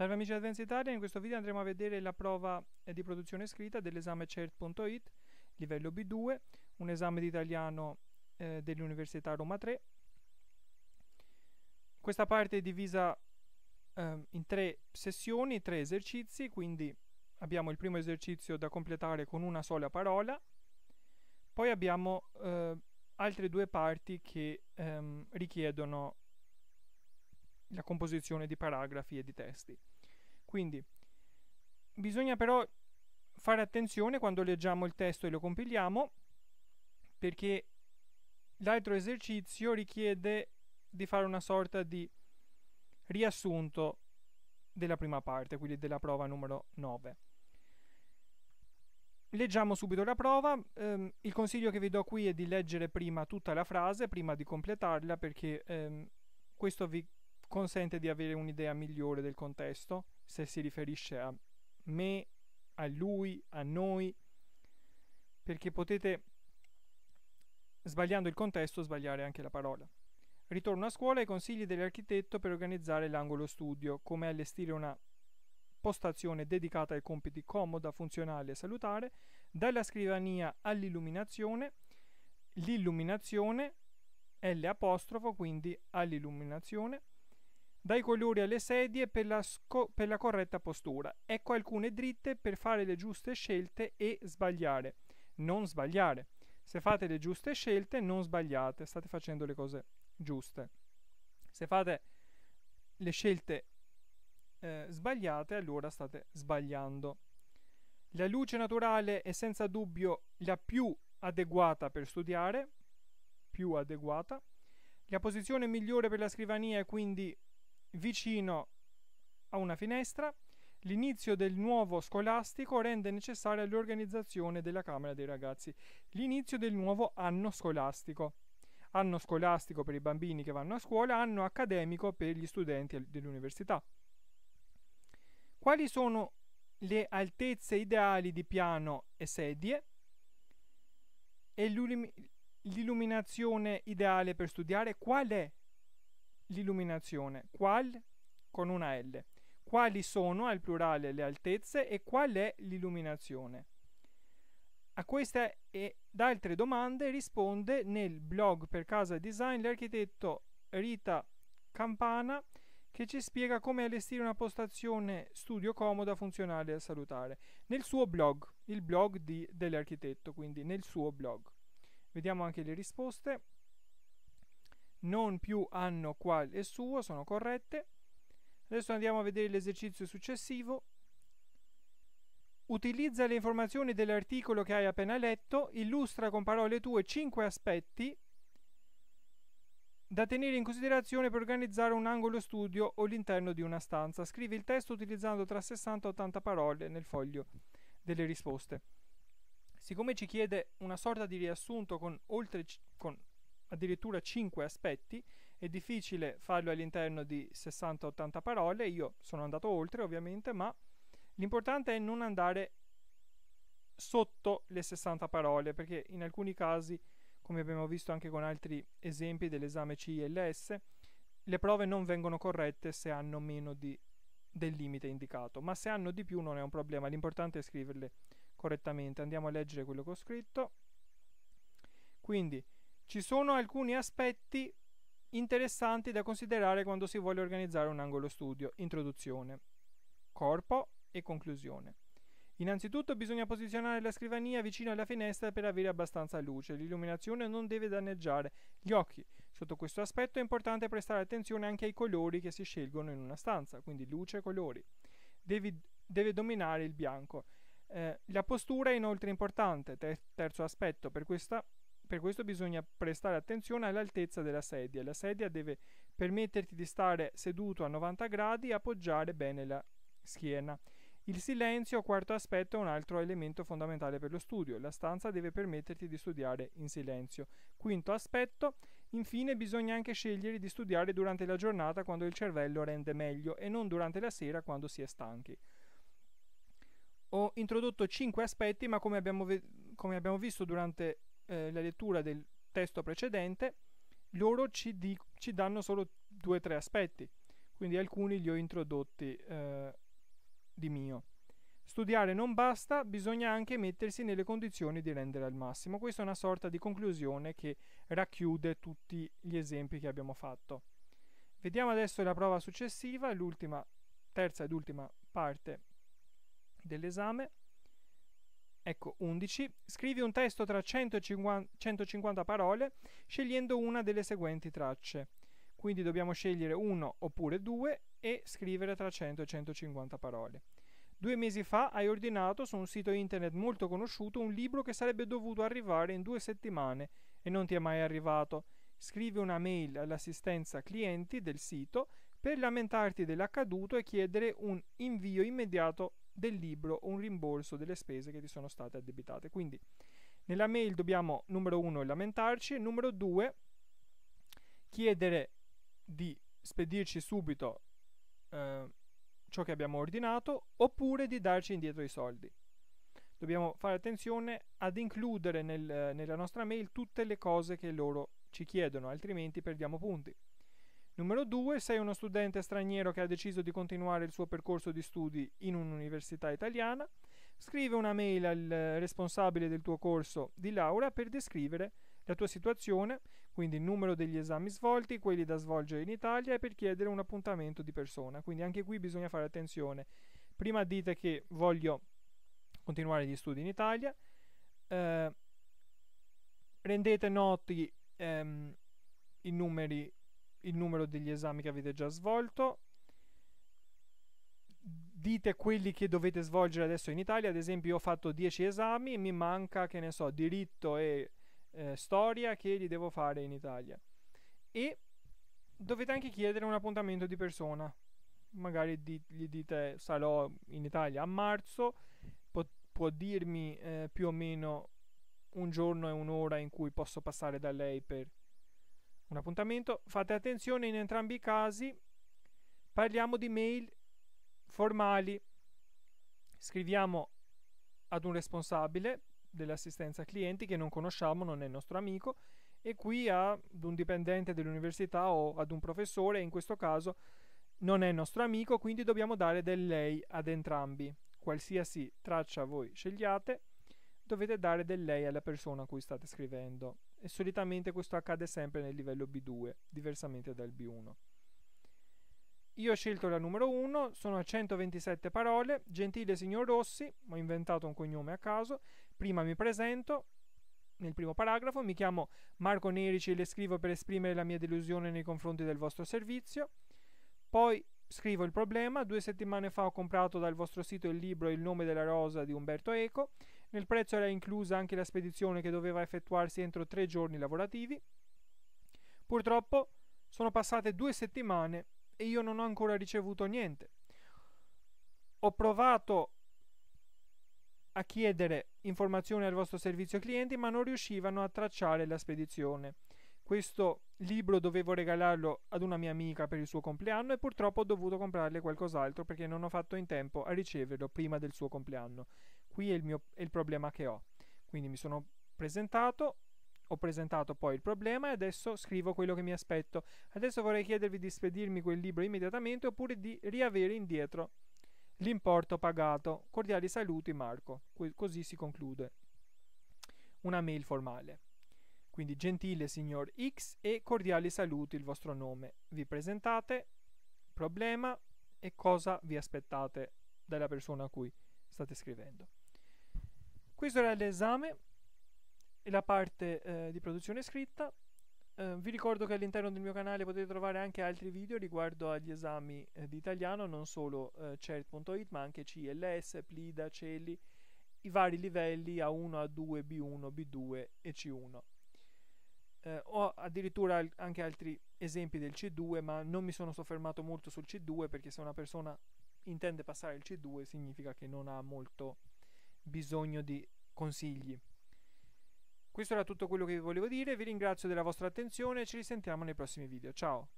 Salve amici di Advanced Italia, in questo video andremo a vedere la prova eh, di produzione scritta dell'esame CERT.it, livello B2, un esame di italiano eh, dell'Università Roma 3. Questa parte è divisa eh, in tre sessioni, tre esercizi, quindi abbiamo il primo esercizio da completare con una sola parola, poi abbiamo eh, altre due parti che ehm, richiedono la composizione di paragrafi e di testi. Quindi bisogna però fare attenzione quando leggiamo il testo e lo compiliamo perché l'altro esercizio richiede di fare una sorta di riassunto della prima parte, quindi della prova numero 9. Leggiamo subito la prova, ehm, il consiglio che vi do qui è di leggere prima tutta la frase, prima di completarla, perché ehm, questo vi consente di avere un'idea migliore del contesto se si riferisce a me, a lui, a noi, perché potete, sbagliando il contesto, sbagliare anche la parola. Ritorno a scuola ai consigli dell'architetto per organizzare l'angolo studio, come allestire una postazione dedicata ai compiti comoda, funzionale e salutare, dalla scrivania all'illuminazione, l'illuminazione, L' quindi all'illuminazione, dai colori alle sedie per la, per la, corretta postura. Ecco alcune dritte per fare le giuste scelte e sbagliare. Non sbagliare. Se fate le giuste scelte, non sbagliate, state facendo le cose giuste. Se fate le scelte eh, sbagliate, allora state sbagliando. La luce naturale è senza dubbio la più adeguata per studiare, più adeguata. La posizione migliore per la scrivania è quindi vicino a una finestra, L'inizio del nuovo scolastico rende necessaria l'organizzazione della Camera dei ragazzi. L'inizio del nuovo anno scolastico. Anno scolastico per i bambini che vanno a scuola, anno accademico per gli studenti dell'università. Quali sono le altezze ideali di piano e sedie? E l'illuminazione ideale per studiare? Qual è l'illuminazione, qual con una L. Quali sono al plurale le altezze e qual è l'illuminazione? A queste ed altre domande risponde nel blog per casa design l'architetto Rita Campana che ci spiega come allestire una postazione studio comoda, funzionale e salutare nel suo blog, il blog dell'architetto, quindi nel suo blog. Vediamo anche le risposte non più hanno qual e suo, sono corrette. Adesso andiamo a vedere l'esercizio successivo. Utilizza le informazioni dell'articolo che hai appena letto, illustra con parole tue 5 aspetti da tenere in considerazione per organizzare un angolo studio o l'interno di una stanza. Scrivi il testo utilizzando tra 60 e 80 parole nel foglio delle risposte. Siccome ci chiede una sorta di riassunto con, oltre, con addirittura 5 aspetti, è difficile farlo all'interno di 60-80 parole, io sono andato oltre ovviamente, ma l'importante è non andare sotto le 60 parole, perché in alcuni casi, come abbiamo visto anche con altri esempi dell'esame CILS, le prove non vengono corrette se hanno meno di, del limite indicato, ma se hanno di più non è un problema, l'importante è scriverle correttamente. Andiamo a leggere quello che ho scritto. Quindi ci sono alcuni aspetti interessanti da considerare quando si vuole organizzare un angolo studio. Introduzione, corpo e conclusione. Innanzitutto bisogna posizionare la scrivania vicino alla finestra per avere abbastanza luce, l'illuminazione non deve danneggiare gli occhi. Sotto questo aspetto è importante prestare attenzione anche ai colori che si scelgono in una stanza, quindi luce e colori. Devi, deve dominare il bianco. Eh, la postura è inoltre importante, ter terzo aspetto, per questa per questo bisogna prestare attenzione all'altezza della sedia. La sedia deve permetterti di stare seduto a 90 gradi e appoggiare bene la schiena. Il silenzio, quarto aspetto, è un altro elemento fondamentale per lo studio. La stanza deve permetterti di studiare in silenzio. Quinto aspetto, infine bisogna anche scegliere di studiare durante la giornata quando il cervello rende meglio e non durante la sera quando si è stanchi. Ho introdotto cinque aspetti, ma come abbiamo, come abbiamo visto durante eh, la lettura del testo precedente, loro ci, di, ci danno solo due o tre aspetti, quindi alcuni li ho introdotti eh, di mio. Studiare non basta, bisogna anche mettersi nelle condizioni di rendere al massimo. Questa è una sorta di conclusione che racchiude tutti gli esempi che abbiamo fatto. Vediamo adesso la prova successiva, l'ultima, terza ed ultima parte dell'esame. Ecco 11. Scrivi un testo tra 150, 150 parole scegliendo una delle seguenti tracce. Quindi dobbiamo scegliere uno oppure due e scrivere tra 100 e 150 parole. Due mesi fa hai ordinato su un sito internet molto conosciuto un libro che sarebbe dovuto arrivare in due settimane e non ti è mai arrivato. Scrivi una mail all'assistenza clienti del sito per lamentarti dell'accaduto e chiedere un invio immediato del libro un rimborso delle spese che ti sono state addebitate. Quindi nella mail dobbiamo, numero uno, lamentarci, numero due, chiedere di spedirci subito eh, ciò che abbiamo ordinato oppure di darci indietro i soldi. Dobbiamo fare attenzione ad includere nel, nella nostra mail tutte le cose che loro ci chiedono, altrimenti perdiamo punti. Numero 2, sei uno studente straniero che ha deciso di continuare il suo percorso di studi in un'università italiana, scrive una mail al responsabile del tuo corso di laurea per descrivere la tua situazione, quindi il numero degli esami svolti, quelli da svolgere in Italia e per chiedere un appuntamento di persona. Quindi anche qui bisogna fare attenzione. Prima dite che voglio continuare gli studi in Italia, eh, rendete noti ehm, i numeri il numero degli esami che avete già svolto, dite quelli che dovete svolgere adesso in Italia, ad esempio io ho fatto 10 esami, e mi manca, che ne so, diritto e eh, storia che li devo fare in Italia. E dovete anche chiedere un appuntamento di persona, magari di, gli dite sarò in Italia a marzo, può, può dirmi eh, più o meno un giorno e un'ora in cui posso passare da lei per un appuntamento. Fate attenzione in entrambi i casi, parliamo di mail formali. Scriviamo ad un responsabile dell'assistenza clienti che non conosciamo, non è il nostro amico, e qui ad un dipendente dell'università o ad un professore, in questo caso non è il nostro amico, quindi dobbiamo dare del lei ad entrambi. Qualsiasi traccia voi scegliate, dovete dare del lei alla persona a cui state scrivendo e solitamente questo accade sempre nel livello B2, diversamente dal B1. Io ho scelto la numero 1, sono a 127 parole, gentile signor Rossi, ho inventato un cognome a caso, prima mi presento, nel primo paragrafo, mi chiamo Marco Nerici e le scrivo per esprimere la mia delusione nei confronti del vostro servizio, poi scrivo il problema, due settimane fa ho comprato dal vostro sito il libro Il nome della rosa di Umberto Eco, nel prezzo era inclusa anche la spedizione che doveva effettuarsi entro tre giorni lavorativi. Purtroppo sono passate due settimane e io non ho ancora ricevuto niente. Ho provato a chiedere informazioni al vostro servizio clienti, ma non riuscivano a tracciare la spedizione. Questo libro dovevo regalarlo ad una mia amica per il suo compleanno e purtroppo ho dovuto comprarle qualcos'altro perché non ho fatto in tempo a riceverlo prima del suo compleanno. Qui è il, mio, è il problema che ho. Quindi mi sono presentato, ho presentato poi il problema e adesso scrivo quello che mi aspetto. Adesso vorrei chiedervi di spedirmi quel libro immediatamente oppure di riavere indietro l'importo pagato. Cordiali saluti Marco. Que così si conclude una mail formale. Quindi gentile signor X e cordiali saluti il vostro nome. Vi presentate, problema e cosa vi aspettate dalla persona a cui state scrivendo. Questo era l'esame e la parte eh, di produzione scritta. Eh, vi ricordo che all'interno del mio canale potete trovare anche altri video riguardo agli esami eh, di italiano, non solo eh, CERT.it ma anche CLS, PLIDA, CELI, i vari livelli A1, A2, B1, B2 e C1. Eh, ho addirittura anche altri esempi del C2, ma non mi sono soffermato molto sul C2 perché se una persona intende passare il C2 significa che non ha molto bisogno di consigli. Questo era tutto quello che vi volevo dire, vi ringrazio della vostra attenzione e ci risentiamo nei prossimi video. Ciao!